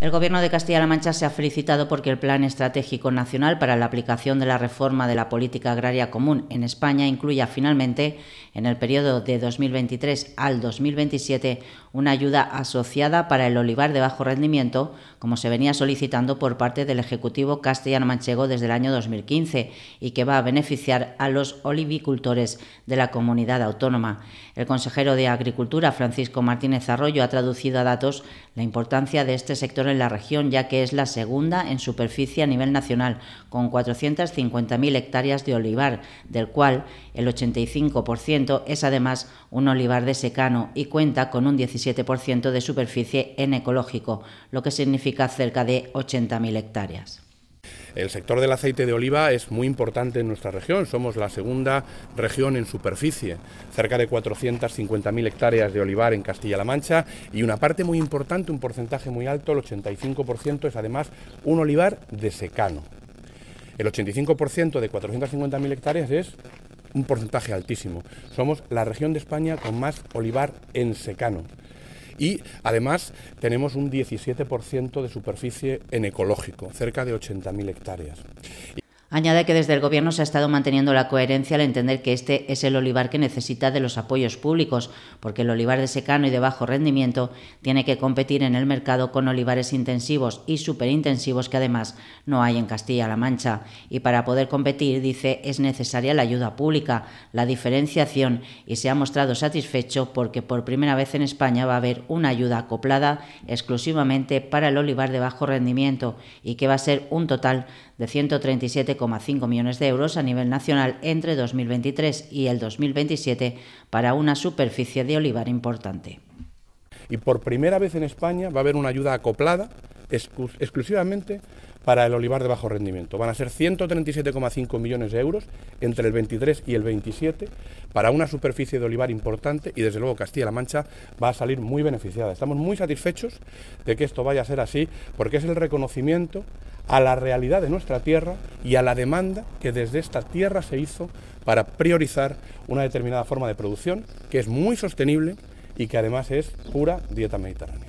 El Gobierno de Castilla-La Mancha se ha felicitado porque el Plan Estratégico Nacional para la aplicación de la reforma de la política agraria común en España incluya finalmente, en el periodo de 2023 al 2027, una ayuda asociada para el olivar de bajo rendimiento, como se venía solicitando por parte del Ejecutivo castellano-manchego desde el año 2015 y que va a beneficiar a los olivicultores de la comunidad autónoma. El consejero de Agricultura, Francisco Martínez Arroyo, ha traducido a datos la importancia de este sector en la región, ya que es la segunda en superficie a nivel nacional, con 450.000 hectáreas de olivar, del cual el 85% es además un olivar de secano y cuenta con un 17% de superficie en ecológico, lo que significa cerca de 80.000 hectáreas. El sector del aceite de oliva es muy importante en nuestra región, somos la segunda región en superficie, cerca de 450.000 hectáreas de olivar en Castilla-La Mancha y una parte muy importante, un porcentaje muy alto, el 85% es además un olivar de secano. El 85% de 450.000 hectáreas es un porcentaje altísimo. Somos la región de España con más olivar en secano. Y además tenemos un 17% de superficie en ecológico, cerca de 80.000 hectáreas. Añade que desde el Gobierno se ha estado manteniendo la coherencia al entender que este es el olivar que necesita de los apoyos públicos, porque el olivar de secano y de bajo rendimiento tiene que competir en el mercado con olivares intensivos y superintensivos que además no hay en Castilla-La Mancha. Y para poder competir, dice, es necesaria la ayuda pública, la diferenciación y se ha mostrado satisfecho porque por primera vez en España va a haber una ayuda acoplada exclusivamente para el olivar de bajo rendimiento y que va a ser un total de 137 5 millones de euros a nivel nacional entre 2023 y el 2027 para una superficie de olivar importante. Y por primera vez en España va a haber una ayuda acoplada exclusivamente para el olivar de bajo rendimiento. Van a ser 137,5 millones de euros entre el 23 y el 27 para una superficie de olivar importante y desde luego Castilla-La Mancha va a salir muy beneficiada. Estamos muy satisfechos de que esto vaya a ser así porque es el reconocimiento a la realidad de nuestra tierra y a la demanda que desde esta tierra se hizo para priorizar una determinada forma de producción que es muy sostenible y que además es pura dieta mediterránea.